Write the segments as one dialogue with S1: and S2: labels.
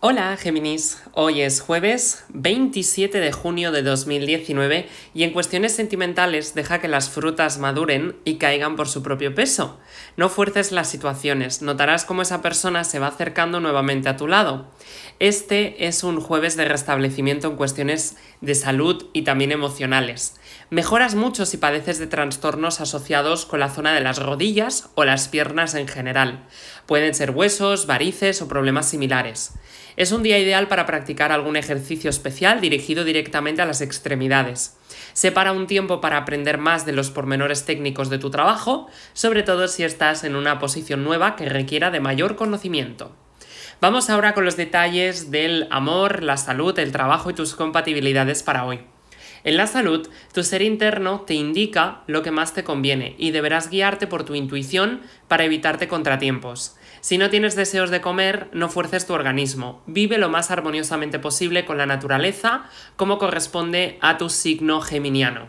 S1: Hola Géminis, hoy es jueves 27 de junio de 2019 y en cuestiones sentimentales deja que las frutas maduren y caigan por su propio peso. No fuerces las situaciones, notarás cómo esa persona se va acercando nuevamente a tu lado. Este es un jueves de restablecimiento en cuestiones de salud y también emocionales. Mejoras mucho si padeces de trastornos asociados con la zona de las rodillas o las piernas en general. Pueden ser huesos, varices o problemas similares. Es un día ideal para practicar algún ejercicio especial dirigido directamente a las extremidades. Separa un tiempo para aprender más de los pormenores técnicos de tu trabajo, sobre todo si estás en una posición nueva que requiera de mayor conocimiento. Vamos ahora con los detalles del amor, la salud, el trabajo y tus compatibilidades para hoy. En la salud, tu ser interno te indica lo que más te conviene y deberás guiarte por tu intuición para evitarte contratiempos. Si no tienes deseos de comer, no fuerces tu organismo. Vive lo más armoniosamente posible con la naturaleza, como corresponde a tu signo geminiano.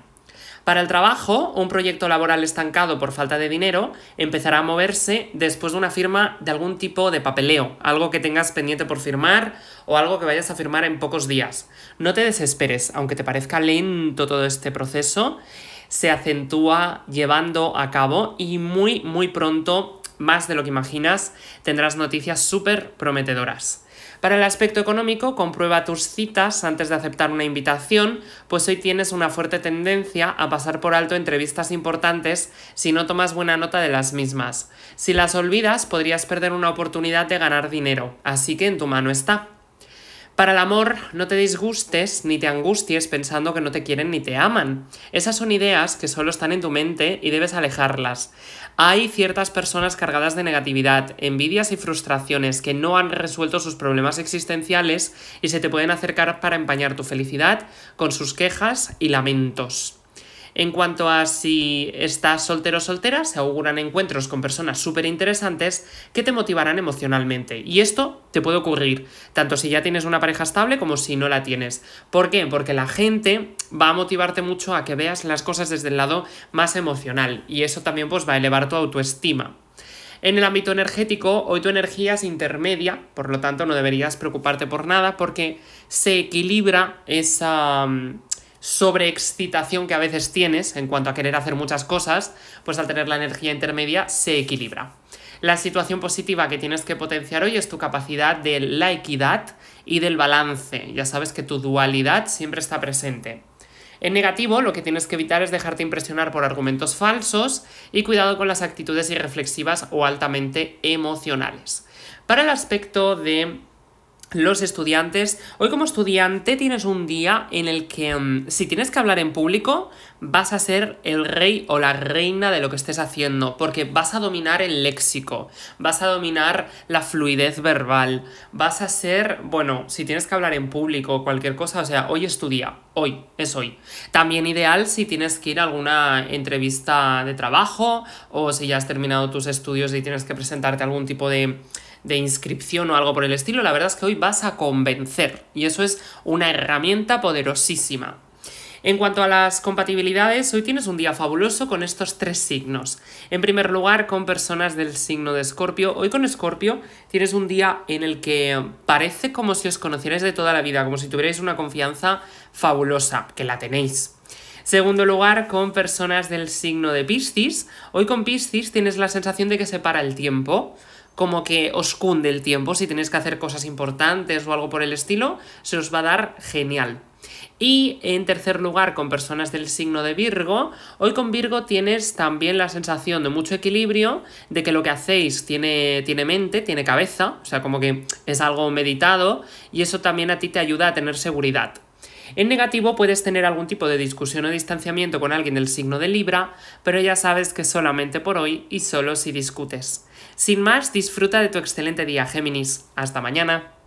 S1: Para el trabajo, un proyecto laboral estancado por falta de dinero empezará a moverse después de una firma de algún tipo de papeleo, algo que tengas pendiente por firmar o algo que vayas a firmar en pocos días. No te desesperes, aunque te parezca lento todo este proceso, se acentúa llevando a cabo y muy, muy pronto más de lo que imaginas, tendrás noticias súper prometedoras. Para el aspecto económico, comprueba tus citas antes de aceptar una invitación, pues hoy tienes una fuerte tendencia a pasar por alto entrevistas importantes si no tomas buena nota de las mismas. Si las olvidas, podrías perder una oportunidad de ganar dinero, así que en tu mano está. Para el amor, no te disgustes ni te angusties pensando que no te quieren ni te aman. Esas son ideas que solo están en tu mente y debes alejarlas. Hay ciertas personas cargadas de negatividad, envidias y frustraciones que no han resuelto sus problemas existenciales y se te pueden acercar para empañar tu felicidad con sus quejas y lamentos. En cuanto a si estás soltero o soltera, se auguran encuentros con personas súper interesantes que te motivarán emocionalmente. Y esto te puede ocurrir, tanto si ya tienes una pareja estable como si no la tienes. ¿Por qué? Porque la gente va a motivarte mucho a que veas las cosas desde el lado más emocional y eso también pues, va a elevar tu autoestima. En el ámbito energético, hoy tu energía es intermedia, por lo tanto no deberías preocuparte por nada porque se equilibra esa... Mm, sobreexcitación que a veces tienes en cuanto a querer hacer muchas cosas, pues al tener la energía intermedia se equilibra. La situación positiva que tienes que potenciar hoy es tu capacidad de la equidad y del balance. Ya sabes que tu dualidad siempre está presente. En negativo, lo que tienes que evitar es dejarte impresionar por argumentos falsos y cuidado con las actitudes irreflexivas o altamente emocionales. Para el aspecto de los estudiantes. Hoy como estudiante tienes un día en el que mm, si tienes que hablar en público vas a ser el rey o la reina de lo que estés haciendo, porque vas a dominar el léxico, vas a dominar la fluidez verbal, vas a ser, bueno, si tienes que hablar en público o cualquier cosa, o sea, hoy es tu día, hoy es hoy. También ideal si tienes que ir a alguna entrevista de trabajo o si ya has terminado tus estudios y tienes que presentarte algún tipo de de inscripción o algo por el estilo, la verdad es que hoy vas a convencer y eso es una herramienta poderosísima. En cuanto a las compatibilidades, hoy tienes un día fabuloso con estos tres signos. En primer lugar, con personas del signo de Escorpio. Hoy con Escorpio tienes un día en el que parece como si os conocierais de toda la vida, como si tuvierais una confianza fabulosa, que la tenéis. Segundo lugar, con personas del signo de Piscis. Hoy con Piscis tienes la sensación de que se para el tiempo como que os cunde el tiempo, si tenéis que hacer cosas importantes o algo por el estilo, se os va a dar genial. Y en tercer lugar, con personas del signo de Virgo, hoy con Virgo tienes también la sensación de mucho equilibrio, de que lo que hacéis tiene, tiene mente, tiene cabeza, o sea, como que es algo meditado, y eso también a ti te ayuda a tener seguridad. En negativo puedes tener algún tipo de discusión o distanciamiento con alguien del signo de Libra, pero ya sabes que solamente por hoy y solo si discutes. Sin más, disfruta de tu excelente día, Géminis. Hasta mañana.